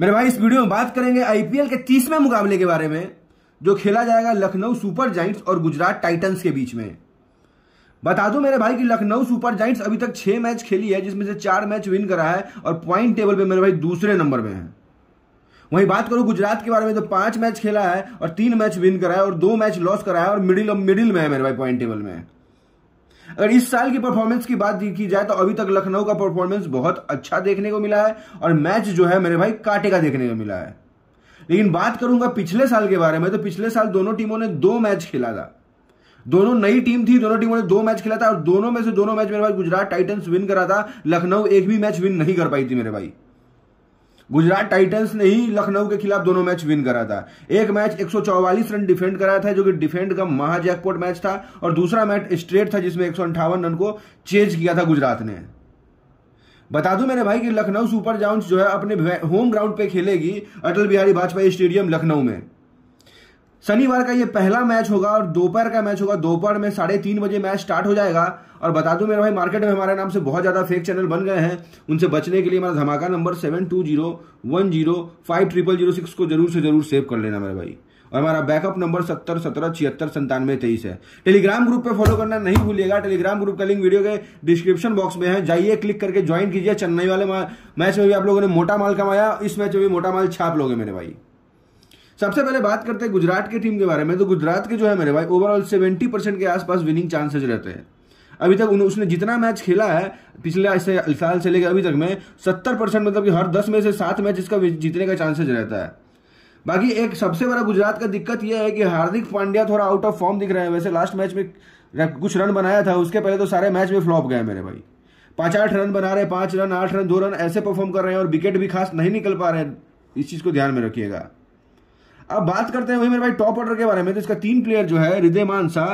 मेरे भाई इस वीडियो में बात करेंगे आईपीएल के तीसवें मुकाबले के बारे में जो खेला जाएगा लखनऊ सुपर जाइंट्स और गुजरात टाइटंस के बीच में बता दो मेरे भाई कि लखनऊ सुपर जाइंट्स अभी तक छह मैच खेली है जिसमें से चार मैच विन करा है और पॉइंट टेबल पे मेरे भाई दूसरे नंबर में है वहीं बात करूं गुजरात के बारे में तो पांच मैच खेला है और तीन मैच विन करा है और दो मैच लॉस करा है और मिडिल मिडिल में है मेरे भाई पॉइंट टेबल में अगर इस साल की परफॉर्मेंस की बात की जाए तो अभी तक लखनऊ का परफॉर्मेंस बहुत अच्छा देखने को मिला है और मैच जो है मेरे भाई काटे का देखने को मिला है लेकिन बात करूंगा पिछले साल के बारे में तो पिछले साल दोनों टीमों ने दो मैच खेला था दोनों नई टीम थी दोनों टीमों ने दो मैच खेला था और दोनों में से दोनों मैच मेरे भाई गुजरात टाइटन्स विन करा था लखनऊ एक भी मैच विन नहीं कर पाई थी मेरे भाई गुजरात टाइटंस ने ही लखनऊ के खिलाफ दोनों मैच विन करा था एक मैच 144 रन डिफेंड कराया था जो कि डिफेंड का महाजैकपोर्ट मैच था और दूसरा मैच स्ट्रेट था जिसमें एक रन को चेज किया था गुजरात ने बता दूं मैंने भाई कि लखनऊ सुपर जाउंस जो है अपने होम ग्राउंड पे खेलेगी अटल बिहारी वाजपेयी स्टेडियम लखनऊ में शनिवार का ये पहला मैच होगा और दोपहर का मैच होगा दोपहर में साढ़े तीन बजे मैच स्टार्ट हो जाएगा और बता दूं मेरा भाई मार्केट में हमारे नाम से बहुत ज़्यादा फेक चैनल बन गए हैं उनसे बचने के लिए हमारा धमाका number seven two zero one zero five triple zero six को जरूर से जरूर सेव कर लेना मेरे भाई और हमारा बैकअप नंबर सत्तर सत्रह छिहत्तर संतानवे तेईस है टेलीग्राम ग्रुप पे फॉलो करना नहीं भूलिएगा टेलीग्राम ग्रुप का लिंक वीडियो के डिस्क्रिप्शन बॉक्स में है जाइए क्लिक करके ज्वाइन कीजिए चेन्नई वाले मैच में भी आप लोगों ने मोटा माल कमाया इस मैच में भी मोटा माल छाप लोगे मेरे भाई सबसे पहले बात करते हैं गुजरात के टीम के बारे में तो गुजरात के जो है मेरे भाई ओवरऑल सेवेंटी परसेंट के आसपास विनिंग चांसेज रहते हैं अभी तक उसने जितना मैच खेला है पिछले ऐसे साल से लेकर अभी तक में सत्तर परसेंट मतलब कि हर दस में से सात मैच इसका जीतने का चांसेज रहता है बाकी एक सबसे बड़ा गुजरात का दिक्कत यह है कि हार्दिक पांड्या थोड़ा आउट ऑफ फॉर्म दिख रहे हैं वैसे लास्ट मैच में कुछ रन बनाया था उसके पहले तो सारे मैच में फ्लॉप गए मेरे भाई पांच आठ रन बना रहे पांच रन आठ रन दो रन ऐसे परफॉर्म कर रहे हैं और विकेट भी खास नहीं निकल पा रहे हैं इस चीज़ को ध्यान में रखिएगा अब बात करते हैं वही मेरे भाई टॉप ऑर्डर के बारे में तो इसका तीन प्लेयर जो है हृदय मानसा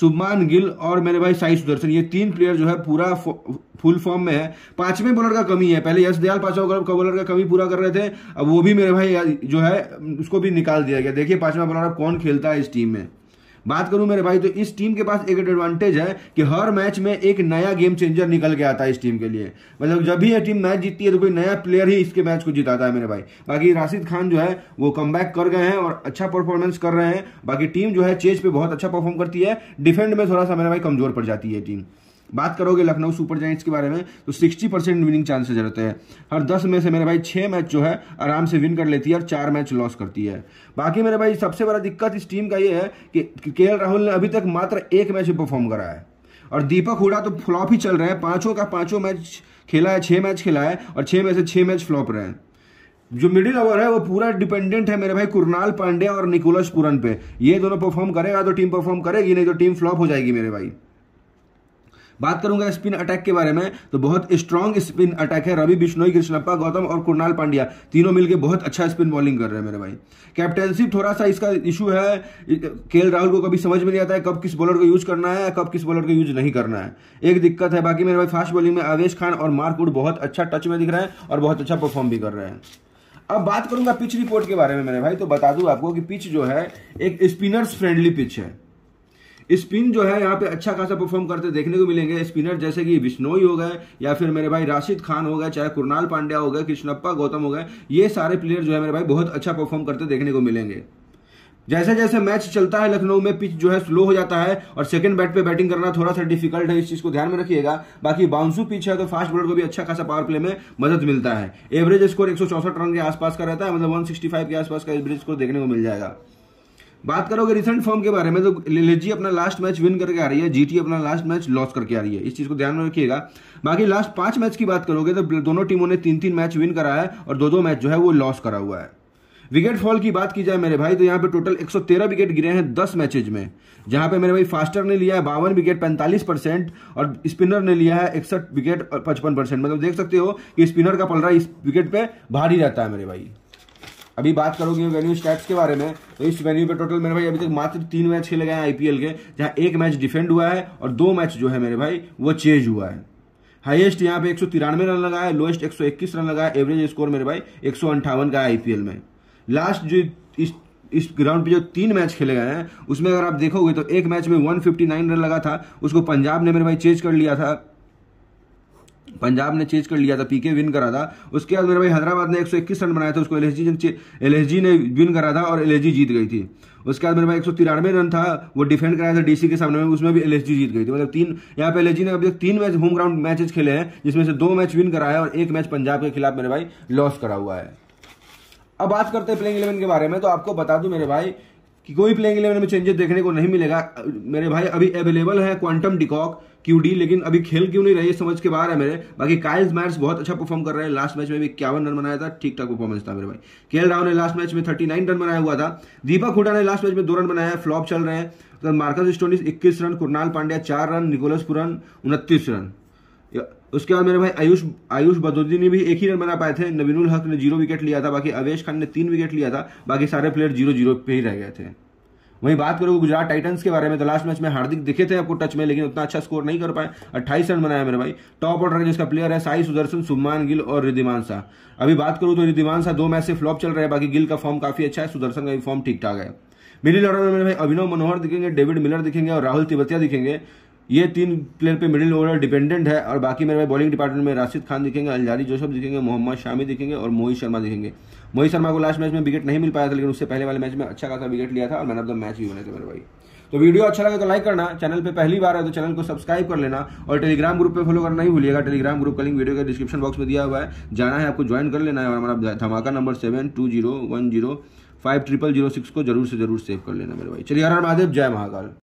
शुभमान गिल और मेरे भाई साई सुदर्शन ये तीन प्लेयर जो है पूरा फुल फॉर्म में है पांचवें बॉलर का कमी है पहले यश दयाल पांचवा बॉलर का कमी पूरा कर रहे थे अब वो भी मेरे भाई जो है उसको भी निकाल दिया गया देखिए पांचवा बॉलर अब कौन खेलता है इस टीम में बात करूं मेरे भाई तो इस टीम के पास एक एडवांटेज है कि हर मैच में एक नया गेम चेंजर निकल के आता है इस टीम के लिए मतलब जब भी ये टीम मैच जीतती है तो कोई नया प्लेयर ही इसके मैच को जिताता है मेरे भाई बाकी राशिद खान जो है वो कम कर गए हैं और अच्छा परफॉर्मेंस कर रहे हैं बाकी टीम जो है चेज पे बहुत अच्छा परफॉर्म करती है डिफेंड में थोड़ा सा मेरे भाई कमजोर पड़ जाती है टीम बात करोगे लखनऊ सुपर जाइंट्स के बारे में तो सिक्सटी परसेंट विनिंग चांसेज रहते हैं हर दस में से मेरे भाई छः मैच जो है आराम से विन कर लेती है और चार मैच लॉस करती है बाकी मेरे भाई सबसे बड़ा दिक्कत इस टीम का ये है कि के राहुल ने अभी तक मात्र एक मैच परफॉर्म करा है और दीपक हुडा तो फ्लॉप ही चल रहे हैं पाँचों का पाँचों मैच खेला है छः मैच खेला है और छः में से छः मैच फ्लॉप रहे हैं जो मिडिल ओवर है वो पूरा डिपेंडेंट है मेरे भाई कुरनाल पांडे और निकोलस पुरन पे ये दोनों परफॉर्म करेगा तो टीम परफॉर्म करेगी नहीं तो टीम फ्लॉप हो जाएगी मेरे भाई बात करूंगा स्पिन अटैक के बारे में तो बहुत स्ट्रॉन्ग स्पिन अटैक है रवि बिश्नोई कृष्णप्पा गौतम और कुणाल पांड्या तीनों मिलकर बहुत अच्छा स्पिन बॉलिंग कर रहे हैं मेरे भाई कैप्टनशिप थोड़ा सा इसका इशू है के राहुल को कभी समझ में नहीं आता है कब किस बॉलर को यूज करना है कब किस बॉलर को यूज नहीं करना है एक दिक्कत है बाकी मेरे भाई फास्ट बॉलिंग में आवेश खान और मार्कवुड बहुत अच्छा टच में दिख रहे हैं और बहुत अच्छा परफॉर्म भी कर रहे हैं अब बात करूंगा पिच रिपोर्ट के बारे में मेरे भाई तो बता दूं आपको कि पिच जो है एक स्पिनर्स फ्रेंडली पिच है स्पिन जो है यहाँ पे अच्छा खासा परफॉर्म करते देखने को मिलेंगे स्पिनर जैसे कि बिश्नोई हो गए या फिर मेरे भाई राशिद खान हो गए चाहे कुरनाल पांड्या हो गए कृष्णप्पा गौतम हो गए ये सारे प्लेयर जो है मेरे भाई बहुत अच्छा परफॉर्म करते देखने को मिलेंगे जैसे जैसे मैच चलता है लखनऊ में पिच जो है स्लो हो जाता है और सेकंड बैट पे बैटिंग करना थोड़ा सा डिफिकल्ट है इस चीज को ध्यान में रखिएगा बाकी बाउंसू पिच है तो फास्ट बॉलर को भी अच्छा खासा पावर प्ले में मदद मिलता है एवरेज स्कोर एक रन के आसपास का रहता है मतलब 165 के आसपास का एवरेज स्कोर देखने को मिल जाएगा बात करोगे रिसेंट फॉर्म के बारे में तो लेजी अपना लास्ट मैच विन करके आ रही है जीटी अपना लास्ट मैच लॉस करके आ रही है इस चीज़ को ध्यान में रखिएगा बाकी लास्ट पांच मैच की बात करोगे तो दोनों टीमों ने तीन तीन मैच विन करा है और दो दो मैच जो है वो लॉस करा हुआ है विकेट फॉल की बात की जाए मेरे भाई तो यहाँ पे टोटल 113 विकेट गिरे हैं 10 मैचेज में जहां पे मेरे भाई फास्टर ने लिया है बावन विकेट 45 परसेंट और स्पिनर ने लिया है इकसठ विकेट और पचपन परसेंट मतलब देख सकते हो कि स्पिनर का पलरा इस विकेट पे भारी रहता है मेरे भाई अभी बात करोगे वेन्यू स्टैट्स के बारे में तो इस वेन्यू पे टोटल मेरे भाई अभी तक मात्र तीन मैच खेले गए हैं आईपीएल के जहां एक मैच डिफेंड हुआ है और दो मैच जो है मेरे भाई वो चेंज हुआ है हाईएस्ट यहाँ पे एक रन लगा है लोएस्ट इक्कीस रन लगा है एवरेज स्कोर मेरे भाई एक का है आईपीएल में लास्ट जो इस इस ग्राउंड पे जो तीन मैच खेले गए हैं उसमें अगर आप देखोगे तो एक मैच में 159 रन लगा था उसको पंजाब ने मेरे भाई चेंज कर लिया था पंजाब ने चेज कर लिया था पीके विन करा था उसके बाद मेरे भाई हैदराबाद ने 121 रन बनाया था उसको एलएसजी ने एलएसजी ने विन करा था और एलएसजी जीत गई थी उसके बाद मेरे भाई एक रन था वो डिफेंड कराया था डीसी के सामने में उसमें भी एलएसजी जीत गई थी मतलब तीन यहाँ पे एलएसजी ने अभी तक तीन मैच होम ग्राउंड मैचेस खेले हैं जिसमें से दो मैच विन करा है और एक मैच पंजाब के खिलाफ मेरे भाई लॉस करा हुआ है अब बात करते हैं प्लेइंग इलेवन के बारे में तो आपको बता दूं मेरे भाई कि कोई प्लेइंग इलेवन में चेंजेस देखने को नहीं मिलेगा मेरे भाई अभी अवेलेबल है क्वांटम डिकॉक क्यूडी लेकिन अभी खेल क्यों नहीं रही है समझ के बाहर है मेरे बाकी काइल्स मैर्स बहुत अच्छा परफॉर्म कर रहे हैं लास्ट मैच में भी इक्यावन रन बनाया था ठीक ठाक परफॉर्मेंस था मेरे भाई के राहुल ने लास्ट मैच में थर्टी रन बनाया हुआ था दीपक हुडा ने लास्ट मैच में दो रन बनाया है फ्लॉप चल रहे हैं तो मार्कस स्टोनिस इक्कीस रन कुरनाल पांड्या चार रन निकोलस पुरन उनतीस रन उसके बाद मेरे भाई आयुष आयुष बदोदी ने भी एक ही रन बना पाए थे नवीनुल हक ने जीरो विकेट लिया था बाकी अवेश खान ने तीन विकेट लिया था बाकी सारे प्लेयर जीरो जीरो पे ही रह गए थे वहीं बात करूँ गुजरात टाइटंस के बारे में तो लास्ट मैच में हार्दिक दिखे थे आपको टच में लेकिन उतना अच्छा स्कोर नहीं कर पाए अट्ठाईस रन बनाया मेरे भाई टॉप ऑर्डर जिसका प्लेयर है साई सुदर्शन सुमान गिल और रिद्धिमान शाह अभी बात करूँ तो रिद्धिमान शाह दो मैच से फ्लॉप चल रहे हैं बाकी गिल का फॉर्म काफी अच्छा है सुदर्शन का भी फॉर्म ठीक ठाक है मिडिल ऑर्डर में मेरे भाई अभिनव मनोहर दिखेंगे डेविड मिलर दिखेंगे और राहुल तिवतिया दिखेंगे ये तीन प्लेयर पे मिडिल ऑर्डर डिपेंडेंट है और बाकी मेरे बॉलिंग डिपार्टमेंट में राशिद खान दिखेंगे अलजारी जोसफ दिखेंगे मोहम्मद शामी दिखेंगे और मोहित शर्मा दिखेंगे मोहित शर्मा को लास्ट मैच में विकेट नहीं मिल पाया था लेकिन उससे पहले वाले मैच में अच्छा खासा विकेट लिया था और मैन ऑफ द मैच भी होने थे मेरे भाई तो वीडियो अच्छा लगे तो लाइक करना चैनल पे पहली बार है तो चैनल को सब्सक्राइब कर लेना और टेलीग्राम ग्रुप पे फॉलो करना ही भूलिएगा टेलीग्राम ग्रुप का लिंक वीडियो के डिस्क्रिप्शन बॉक्स में दिया हुआ है जाना है आपको ज्वाइन कर लेना है और हमारा धमाका number seven two zero one zero five triple zero six को जरूर से जरूर सेव कर लेना मेरे भाई चलिए हर महादेव जय महाकाल